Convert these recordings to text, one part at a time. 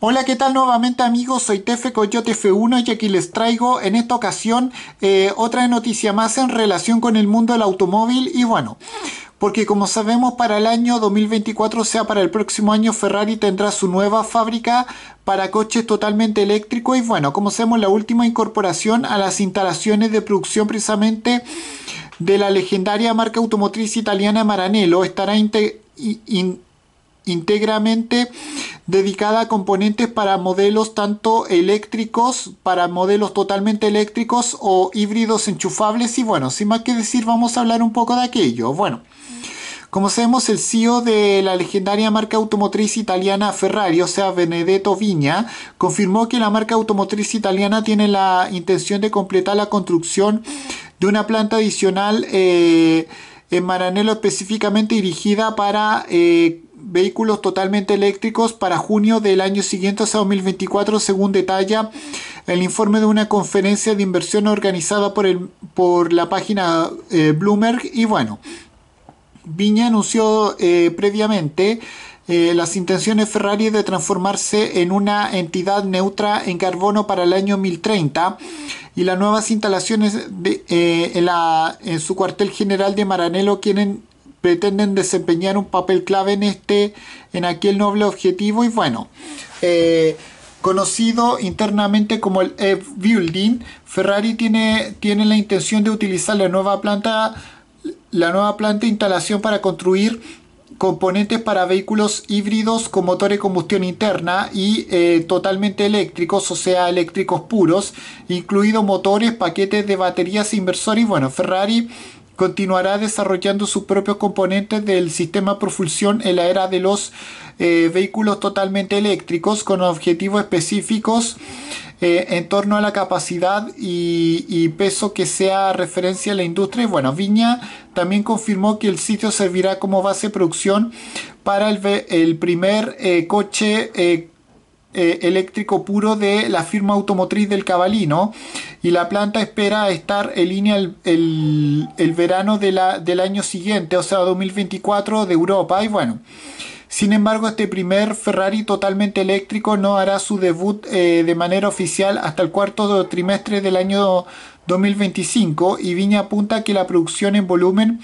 Hola, ¿qué tal nuevamente amigos? Soy Tefe Coyote F1 y aquí les traigo en esta ocasión eh, otra noticia más en relación con el mundo del automóvil y bueno, porque como sabemos para el año 2024, o sea para el próximo año, Ferrari tendrá su nueva fábrica para coches totalmente eléctricos y bueno, como sabemos la última incorporación a las instalaciones de producción precisamente de la legendaria marca automotriz italiana Maranello estará íntegramente dedicada a componentes para modelos tanto eléctricos, para modelos totalmente eléctricos o híbridos enchufables. Y bueno, sin más que decir, vamos a hablar un poco de aquello. Bueno. Como sabemos, el CEO de la legendaria marca automotriz italiana Ferrari, o sea, Benedetto Viña confirmó que la marca automotriz italiana tiene la intención de completar la construcción de una planta adicional eh, en Maranello específicamente dirigida para eh, vehículos totalmente eléctricos para junio del año siguiente, sea, 2024, según detalla el informe de una conferencia de inversión organizada por, el, por la página eh, Bloomberg. Y bueno, Viña anunció eh, previamente eh, las intenciones Ferrari de transformarse en una entidad neutra en carbono para el año 2030 y las nuevas instalaciones de, en, la, en, su cuartel general de Maranello quieren pretenden desempeñar un papel clave en este, en aquel noble objetivo y bueno. Eh, conocido internamente como el F-Building, Ferrari tiene, la intención de utilizar la nueva planta, la nueva planta de instalación para construir componentes para vehículos híbridos con motor de combustión interna y eh, totalmente eléctricos, o sea, eléctricos puros, incluidos motores, paquetes de baterías, inversores. Bueno, Ferrari continuará desarrollando sus propios componentes del sistema propulsión en la era de los eh, vehículos totalmente eléctricos con objetivos específicos eh, en torno a la capacidad y, peso que sea referencia a la industria. Y bueno, Viña también confirmó que el sitio servirá como base de producción para el, primer eh, coche eh, eléctrico puro de la firma automotriz del Cabalino y la planta espera estar en línea el, verano de la, del año siguiente, o sea 2024 de Europa y bueno. Sin embargo, este primer Ferrari totalmente eléctrico no hará su debut eh, de manera oficial hasta el cuarto trimestre del año 2025 y Viña apunta que la producción en volumen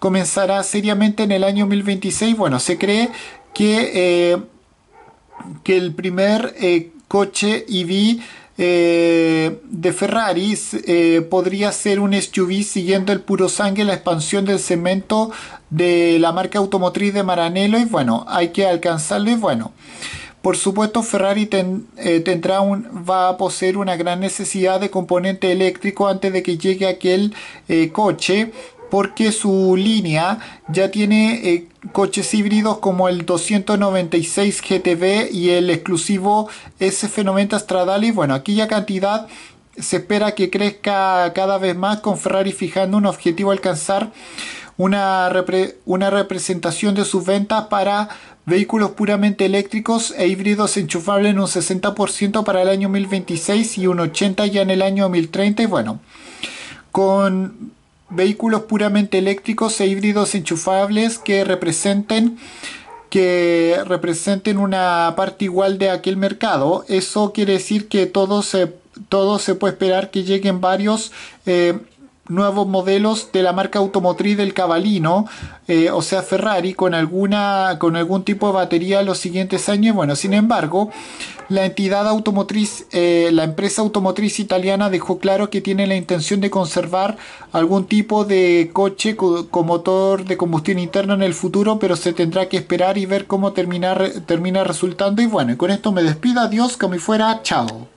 comenzará seriamente en el año 2026. Bueno, se cree que eh, que el primer eh, coche EV eh, de Ferrari eh, podría ser un SUV siguiendo el puro sangre, la expansión del cemento de la marca automotriz de Maranello y bueno, hay que alcanzarlo y bueno. Por supuesto, Ferrari tendrá un, va a poseer una gran necesidad de componente eléctrico antes de que llegue aquel coche porque su línea ya tiene eh, coches híbridos como el 296 GTB y el exclusivo SF90 Stradale. Bueno, aquella cantidad se espera que crezca cada vez más con Ferrari fijando un objetivo alcanzar una, una representación de sus ventas para vehículos puramente eléctricos e híbridos enchufables en un 60% para el año 2026 y un 80% ya en el año 2030. bueno, con vehículos puramente eléctricos e híbridos enchufables que representen que representen una parte igual de aquel mercado. Eso quiere decir que todo se, todo se puede esperar que lleguen varios eh, nuevos modelos de la marca automotriz del Cavalino, eh, o sea Ferrari, con, alguna, con algún tipo de batería los siguientes años. Bueno, sin embargo, la entidad automotriz, eh, la empresa automotriz italiana dejó claro que tiene la intención de conservar algún tipo de coche con motor de combustión interna en el futuro, pero se tendrá que esperar y ver cómo termina resultando. Y bueno, con esto me despido, adiós, que me fuera, chao.